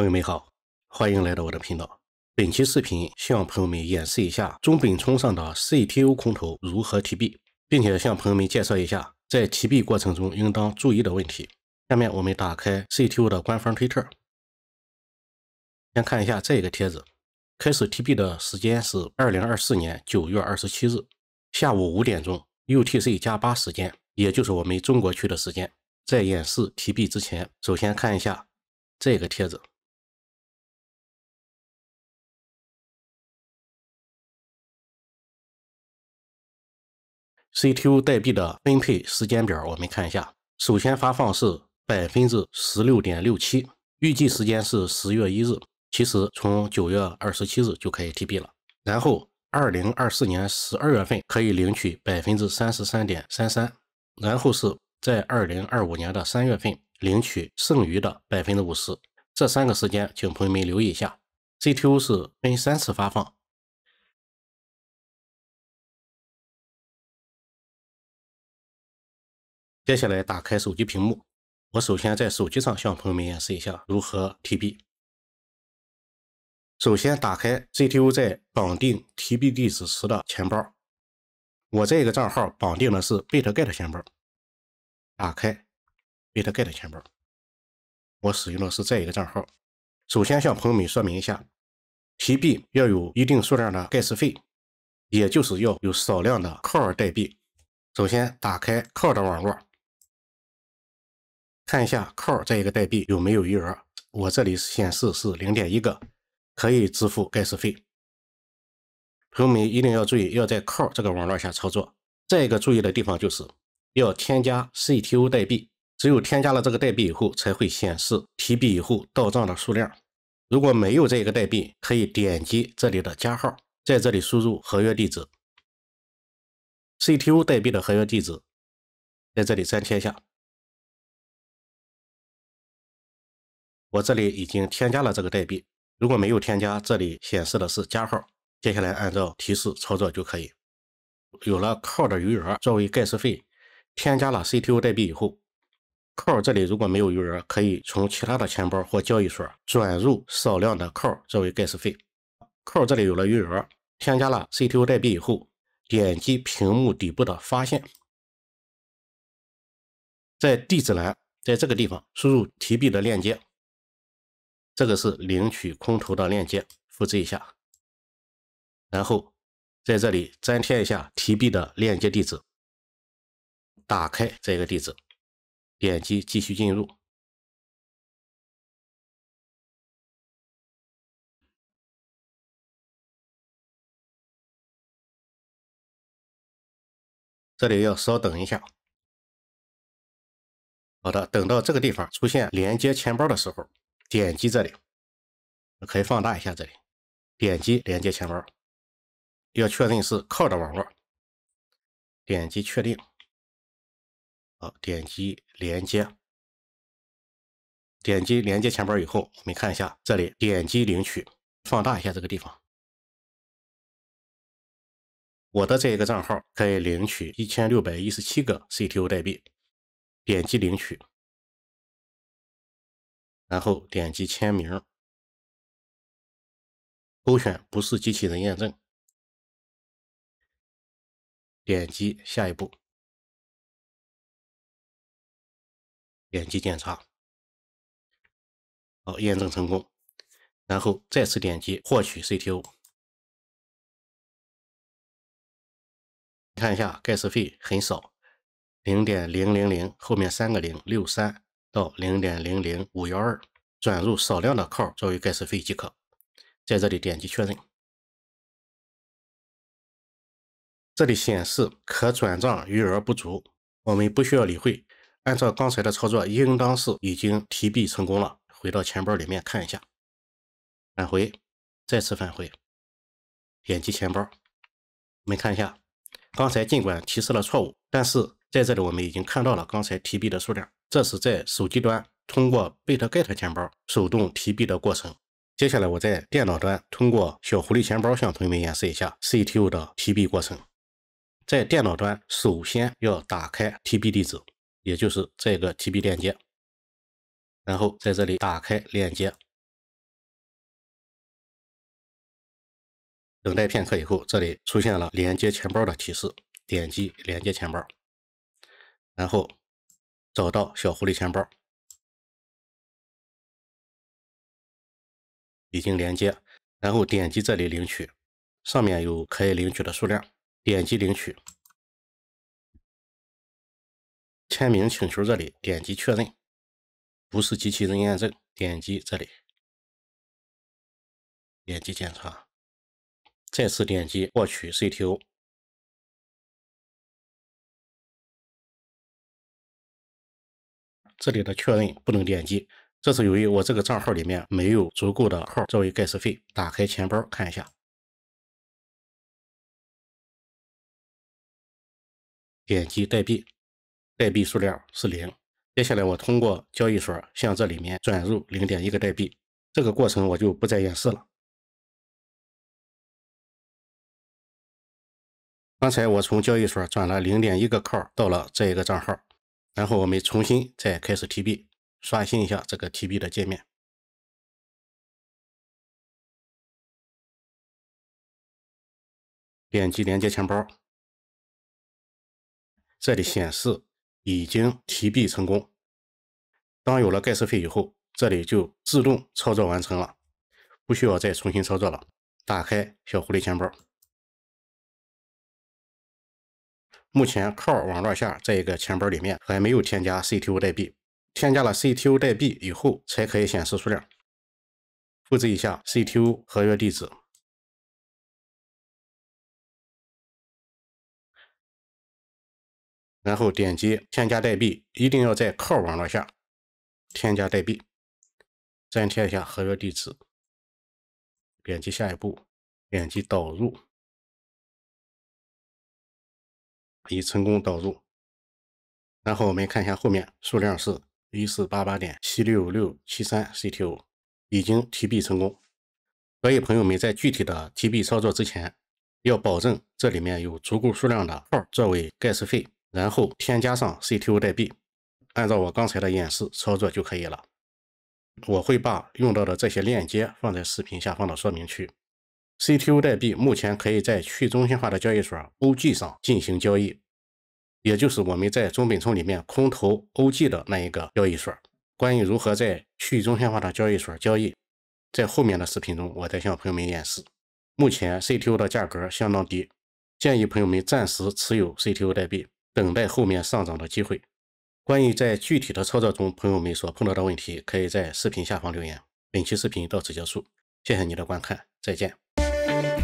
朋友们好，欢迎来到我的频道。本期视频向朋友们演示一下中本聪上的 CTO 空头如何提币，并且向朋友们介绍一下在提币过程中应当注意的问题。下面我们打开 CTO 的官方推特，先看一下这个帖子。开始提币的时间是二零二四年九月二十七日下午五点钟 （UTC 加八时间），也就是我们中国区的时间。在演示提币之前，首先看一下这个帖子。CTO 代币的分配时间表，我们看一下。首先发放是百分之十六点六七，预计时间是十月一日。其实从九月二十七日就可以提币了。然后，二零二四年十二月份可以领取百分之三十三点三三，然后是在二零二五年的三月份领取剩余的百分之五十。这三个时间，请朋友们留意一下。CTO 是分三次发放。接下来打开手机屏幕，我首先在手机上向朋友们演示一下如何提币。首先打开 CTO 在绑定提币地址时的钱包，我这个账号绑定的是贝特盖的钱包。打开 BitGet 钱包，我使用的是这一个账号。首先向朋友们说明一下，提币要有一定数量的盖世费，也就是要有少量的 CORE 代币。首先打开 CORE 的网络。看一下靠这一个代币有没有余额，我这里显示是零点一个，可以支付该市费。朋友们一定要注意，要在靠这个网络下操作。再一个注意的地方就是要添加 CTO 代币，只有添加了这个代币以后，才会显示提币以后到账的数量。如果没有这一个代币，可以点击这里的加号，在这里输入合约地址，CTO 代币的合约地址，在这里粘贴下。我这里已经添加了这个代币，如果没有添加，这里显示的是加号。接下来按照提示操作就可以。有了靠的余额作为盖世费，添加了 CTO 代币以后，靠这里如果没有余额，可以从其他的钱包或交易所转入少量的靠作为盖世费。靠这里有了余额，添加了 CTO 代币以后，点击屏幕底部的发现，在地址栏在这个地方输入提币的链接。这个是领取空投的链接，复制一下，然后在这里粘贴一下提币的链接地址，打开这个地址，点击继续进入。这里要稍等一下，好的，等到这个地方出现连接钱包的时候。点击这里，可以放大一下这里。点击连接钱包，要确认是靠的网络。点击确定，好，点击连接。点击连接钱包以后，我们看一下这里。点击领取，放大一下这个地方。我的这一个账号可以领取一千六百一十七个 CTO 代币。点击领取。然后点击签名，勾选不是机器人验证，点击下一步，点击检查，好，验证成功。然后再次点击获取 CTO，看一下盖世费很少，零点零零零后面三个零六三。到零点零零五幺二转入少量的靠作为盖世费即可，在这里点击确认。这里显示可转账余额不足，我们不需要理会。按照刚才的操作，应当是已经提币成功了。回到钱包里面看一下，返回，再次返回，点击钱包，我们看一下，刚才尽管提示了错误，但是在这里我们已经看到了刚才提币的数量。这是在手机端通过 BitGet 钱包手动提币的过程。接下来，我在电脑端通过小狐狸钱包向同学们演示一下 CTO 的提币过程。在电脑端，首先要打开 TB 地址，也就是这个提币链接，然后在这里打开链接，等待片刻以后，这里出现了连接钱包的提示，点击连接钱包，然后。找到小狐狸钱包，已经连接，然后点击这里领取，上面有可以领取的数量，点击领取签名请求这里，点击确认，不是机器人验证，点击这里，点击检查，再次点击获取 CTO。这里的确认不能点击，这是由于我这个账号里面没有足够的号作为盖世费。打开钱包看一下，点击代币，代币数量是零。接下来我通过交易所向这里面转入零点一个代币，这个过程我就不再演示了。刚才我从交易所转了零点一个号到了这一个账号。然后我们重新再开始提币，刷新一下这个提币的界面，点击连接钱包，这里显示已经提币成功。当有了盖世费以后，这里就自动操作完成了，不需要再重新操作了。打开小狐狸钱包。目前，靠网络下这一个钱包里面还没有添加 CTO 代币。添加了 CTO 代币以后，才可以显示数量。复制一下 CTO 合约地址，然后点击添加代币，一定要在靠网络下添加代币。粘贴一下合约地址，点击下一步，点击导入。已成功导入，然后我们看一下后面数量是一四八八点七六六七三 CTO，已经提币成功。所以朋友们在具体的提币操作之前，要保证这里面有足够数量的号作为盖世费，然后添加上 CTO 代币，按照我刚才的演示操作就可以了。我会把用到的这些链接放在视频下方的说明区。CTO 代币目前可以在去中心化的交易所 OG 上进行交易，也就是我们在中本聪里面空投 OG 的那一个交易所。关于如何在去中心化的交易所交易，在后面的视频中我再向朋友们演示。目前 CTO 的价格相当低，建议朋友们暂时持有 CTO 代币，等待后面上涨的机会。关于在具体的操作中朋友们所碰到的问题，可以在视频下方留言。本期视频到此结束，谢谢你的观看，再见。Thank you.